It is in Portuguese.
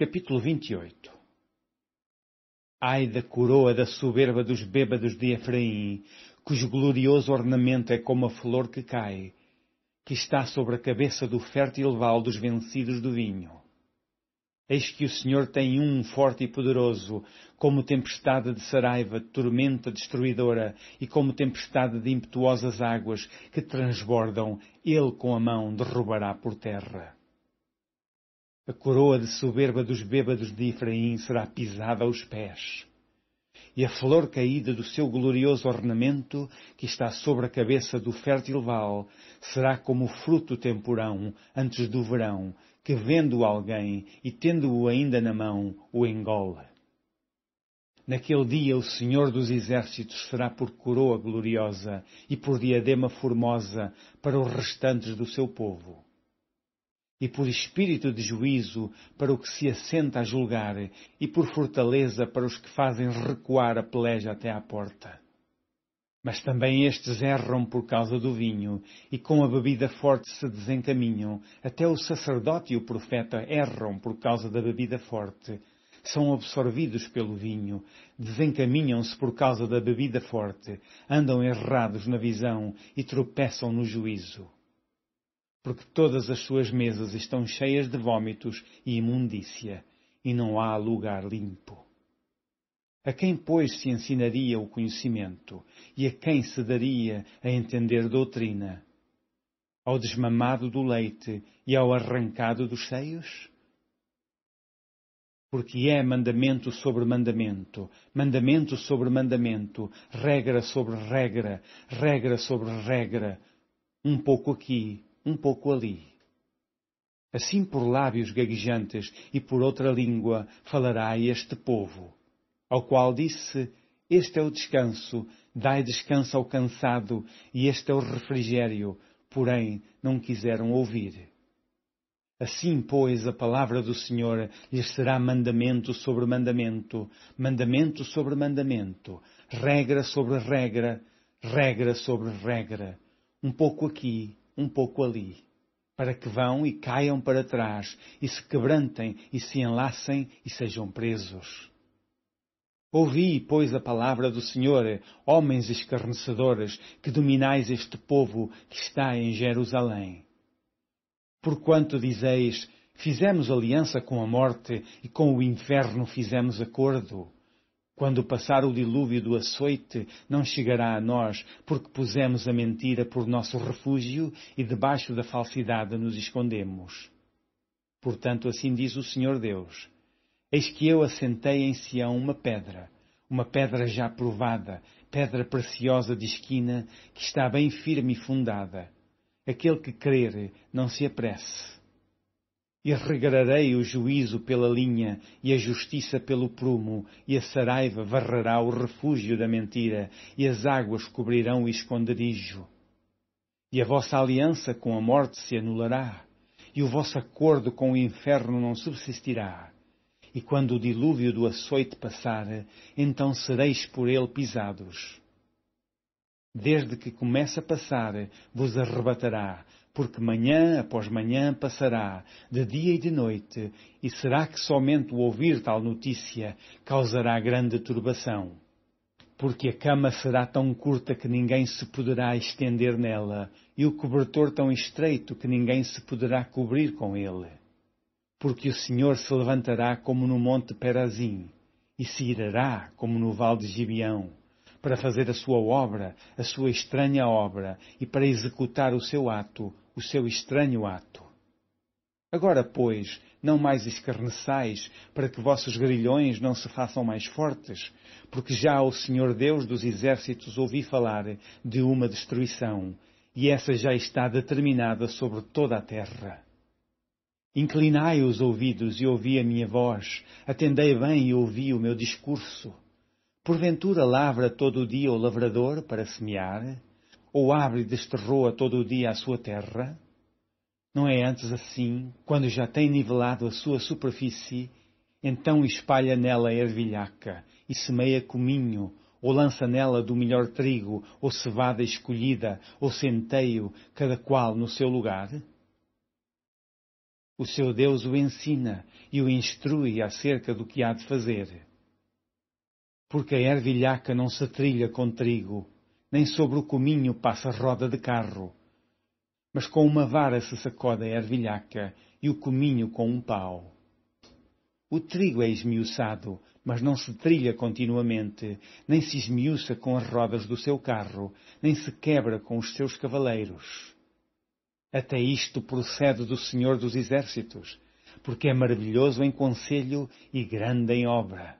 Capítulo 28 Ai da coroa da soberba dos bêbados de Efraim, cujo glorioso ornamento é como a flor que cai, que está sobre a cabeça do fértil val dos vencidos do vinho. Eis que o Senhor tem um forte e poderoso, como tempestade de saraiva, tormenta destruidora, e como tempestade de impetuosas águas que transbordam, ele com a mão derrubará por terra. A coroa de soberba dos bêbados de Efraim será pisada aos pés. E a flor caída do seu glorioso ornamento, que está sobre a cabeça do fértil val, será como o fruto temporão antes do verão, que vendo alguém e tendo-o ainda na mão, o engole. Naquele dia o Senhor dos Exércitos será por coroa gloriosa e por diadema formosa para os restantes do seu povo e por espírito de juízo para o que se assenta a julgar, e por fortaleza para os que fazem recuar a peleja até à porta. Mas também estes erram por causa do vinho, e com a bebida forte se desencaminham, até o sacerdote e o profeta erram por causa da bebida forte. São absorvidos pelo vinho, desencaminham-se por causa da bebida forte, andam errados na visão e tropeçam no juízo porque todas as suas mesas estão cheias de vômitos e imundícia, e não há lugar limpo. A quem, pois, se ensinaria o conhecimento, e a quem se daria a entender doutrina? Ao desmamado do leite e ao arrancado dos seios? Porque é mandamento sobre mandamento, mandamento sobre mandamento, regra sobre regra, regra sobre regra, um pouco aqui, um pouco ali. Assim por lábios gaguejantes e por outra língua falará este povo, ao qual disse: Este é o descanso, dai descanso ao cansado, e este é o refrigério, porém não quiseram ouvir. Assim, pois, a palavra do Senhor lhes será mandamento sobre mandamento, mandamento sobre mandamento, regra sobre regra, regra sobre regra, um pouco aqui, um pouco ali, para que vão e caiam para trás, e se quebrantem, e se enlacem, e sejam presos. Ouvi, pois, a palavra do Senhor, homens escarnecedores, que dominais este povo que está em Jerusalém. Porquanto dizeis, fizemos aliança com a morte e com o inferno fizemos acordo quando passar o dilúvio do açoite, não chegará a nós, porque pusemos a mentira por nosso refúgio e debaixo da falsidade nos escondemos. Portanto, assim diz o Senhor Deus: Eis que eu assentei em Sião uma pedra, uma pedra já provada, pedra preciosa de esquina, que está bem firme e fundada. Aquele que crer, não se apresse. E regrarei o juízo pela linha, e a justiça pelo prumo, e a saraiva varrerá o refúgio da mentira, e as águas cobrirão o esconderijo. E a vossa aliança com a morte se anulará, e o vosso acordo com o inferno não subsistirá. E quando o dilúvio do açoite passar, então sereis por ele pisados. Desde que começa a passar, vos arrebatará, porque manhã após manhã passará, de dia e de noite, e será que somente o ouvir tal notícia causará grande turbação? Porque a cama será tão curta que ninguém se poderá estender nela, e o cobertor tão estreito que ninguém se poderá cobrir com ele. Porque o Senhor se levantará como no monte Perazim, e se irá como no vale de Gibeão para fazer a sua obra, a sua estranha obra, e para executar o seu ato, o seu estranho ato. Agora, pois, não mais escarneçais, para que vossos grilhões não se façam mais fortes, porque já o Senhor Deus dos exércitos ouvi falar de uma destruição, e essa já está determinada sobre toda a terra. Inclinai os ouvidos e ouvi a minha voz, atendei bem e ouvi o meu discurso. Porventura lavra todo o dia o lavrador para semear? Ou abre e desterroa todo o dia a sua terra? Não é antes assim, quando já tem nivelado a sua superfície, então espalha nela ervilhaca e semeia cominho, ou lança nela do melhor trigo, ou cevada escolhida, ou centeio, cada qual no seu lugar? O seu Deus o ensina e o instrui acerca do que há de fazer porque a ervilhaca não se trilha com trigo, nem sobre o cominho passa roda de carro. Mas com uma vara se sacode a ervilhaca e o cominho com um pau. O trigo é esmiuçado, mas não se trilha continuamente, nem se esmiuça com as rodas do seu carro, nem se quebra com os seus cavaleiros. Até isto procede do Senhor dos Exércitos, porque é maravilhoso em conselho e grande em obra.